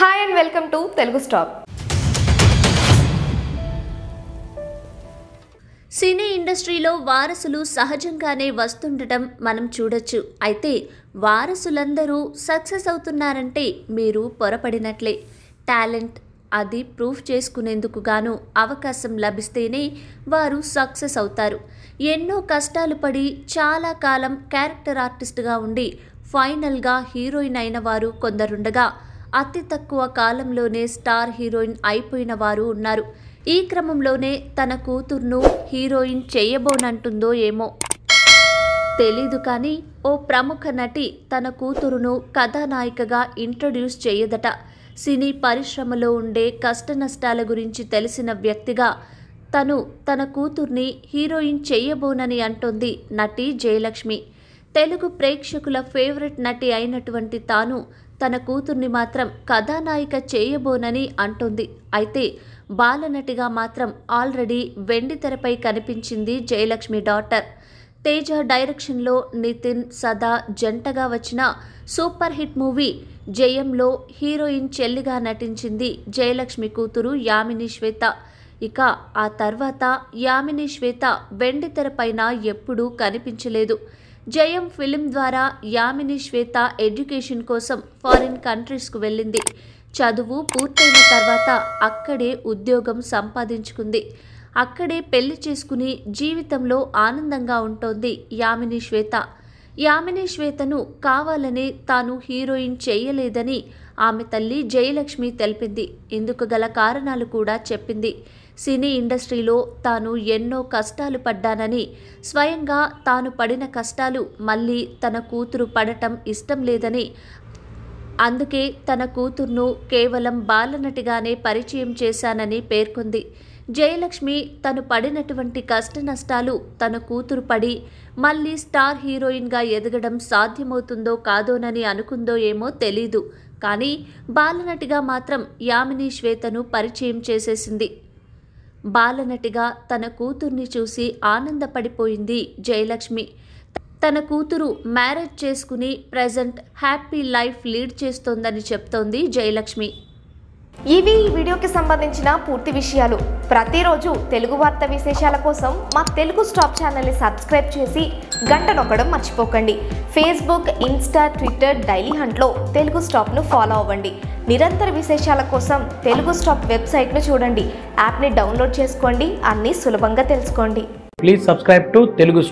hi and welcome to Telugu stop cine ఇండస్ట్రీలో వారసులు సహజంగానే వస్తుండటం మనం చూడొచ్చు అయితే వారసులందరూ సక్సెస్ అవుతున్నారంటే మీరు పొరపడినట్లే టాలెంట్ అది ప్రూఫ్ చేసుకునేందుకు గాను అవకాశం లభిస్తేనే వారు సక్సెస్ అవుతారు ఎన్నో కష్టాలు పడి చాలా కాలం క్యారెక్టర్ ఆర్టిస్ట్గా ఉండి ఫైనల్గా హీరోయిన్ అయిన వారు కొందరుండగా అతి తక్కువ కాలంలోనే స్టార్ హీరోయిన్ అయిపోయిన వారు ఉన్నారు ఈ క్రమంలోనే తన కూతుర్ను హీరోయిన్ చేయబోనంటుందో ఏమో తెలీదు కానీ ఓ ప్రముఖ నటి తన కూతురును కథానాయికగా ఇంట్రడ్యూస్ చేయదట సినీ పరిశ్రమలో ఉండే కష్టనష్టాల గురించి తెలిసిన వ్యక్తిగా తను తన కూతుర్ని హీరోయిన్ చేయబోనని అంటోంది నటి జయలక్ష్మి తెలుగు ప్రేక్షకుల ఫేవరెట్ నటి అయినటువంటి తాను తన కూతుర్ని మాత్రం కథానాయిక చేయబోనని అంటుంది అయితే బాలనటిగా మాత్రం ఆల్రెడీ వెండి తెరపై కనిపించింది జయలక్ష్మి డాటర్ తేజ డైరెక్షన్లో నితిన్ సదా జంటగా వచ్చిన సూపర్ హిట్ మూవీ జయంలో హీరోయిన్ చెల్లిగా నటించింది జయలక్ష్మి కూతురు యామిని శ్వేత ఇక ఆ తర్వాత యామిని శ్వేత వెండి తెరపైన ఎప్పుడూ కనిపించలేదు జయం ఫిలిం ద్వారా యామిని శ్వేత ఎడ్యుకేషన్ కోసం ఫారిన్ కంట్రీస్కు వెళ్ళింది చదువు పూర్తయిన తర్వాత అక్కడే ఉద్యోగం సంపాదించుకుంది అక్కడే పెళ్లి చేసుకుని జీవితంలో ఆనందంగా ఉంటోంది యామిని శ్వేత యామిని శ్వేతను కావాలనే తాను హీరోయిన్ చేయలేదని ఆమె తల్లి జయలక్ష్మి తెలిపింది ఇందుకు గల కారణాలు కూడా చెప్పింది సినీ ఇండస్ట్రీలో తాను ఎన్నో కష్టాలు పడ్డానని స్వయంగా తాను పడిన కష్టాలు మళ్ళీ తన కూతురు పడటం ఇష్టం లేదని అందుకే తన కూతుర్ను కేవలం బాలనటిగానే పరిచయం చేశానని పేర్కొంది జయలక్ష్మి తను పడినటువంటి కష్ట నష్టాలు తన కూతురు పడి మళ్ళీ స్టార్ హీరోయిన్గా ఎదగడం సాధ్యమవుతుందో కాదోనని అనుకుందో ఏమో తెలీదు కానీ బాలనటిగా మాత్రం యామిని శ్వేతను పరిచయం చేసేసింది బాలనటిగా తన కూతుర్ని చూసి ఆనందపడిపోయింది జయలక్ష్మి తన కూతురు మ్యారేజ్ చేసుకుని ప్రజెంట్ హ్యాపీ లైఫ్ లీడ్ చేస్తోందని చెప్తోంది జయలక్ష్మి ఇవి ఈ వీడియోకి సంబంధించిన పూర్తి విషయాలు ప్రతిరోజు తెలుగు వార్త విశేషాల కోసం మా తెలుగు స్టాప్ ఛానల్ని సబ్స్క్రైబ్ చేసి గంట నొక్కడం మర్చిపోకండి ఫేస్బుక్ ఇన్స్టా ట్విట్టర్ డైలీ హంట్లో తెలుగు స్టాప్ను ఫాలో అవ్వండి నిరంతర విశేషాల కోసం తెలుగు స్టాప్ వెబ్సైట్ను చూడండి యాప్ని డౌన్లోడ్ చేసుకోండి అన్నీ సులభంగా తెలుసుకోండి ప్లీజ్ సబ్స్క్రైబ్ టు తెలుగు